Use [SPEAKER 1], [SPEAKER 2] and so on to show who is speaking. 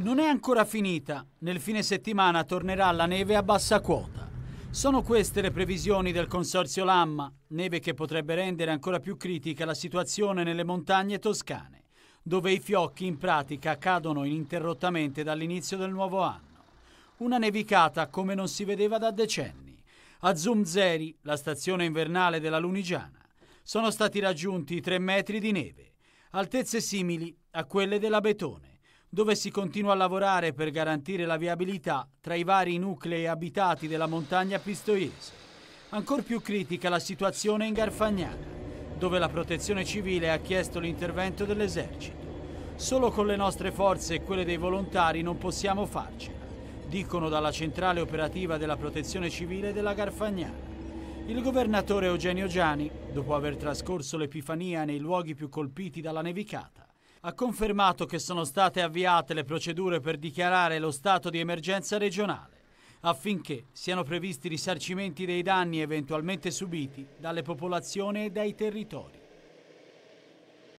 [SPEAKER 1] Non è ancora finita. Nel fine settimana tornerà la neve a bassa quota. Sono queste le previsioni del consorzio Lamma, neve che potrebbe rendere ancora più critica la situazione nelle montagne toscane, dove i fiocchi in pratica cadono ininterrottamente dall'inizio del nuovo anno. Una nevicata come non si vedeva da decenni. A Zumzeri, la stazione invernale della Lunigiana, sono stati raggiunti 3 metri di neve, altezze simili a quelle della Betone dove si continua a lavorare per garantire la viabilità tra i vari nuclei abitati della montagna pistoiese. Ancora più critica la situazione in Garfagnana, dove la protezione civile ha chiesto l'intervento dell'esercito. Solo con le nostre forze e quelle dei volontari non possiamo farcela, dicono dalla centrale operativa della protezione civile della Garfagnana. Il governatore Eugenio Giani, dopo aver trascorso l'Epifania nei luoghi più colpiti dalla nevicata, ha confermato che sono state avviate le procedure per dichiarare lo stato di emergenza regionale affinché siano previsti risarcimenti dei danni eventualmente subiti dalle popolazioni e dai territori.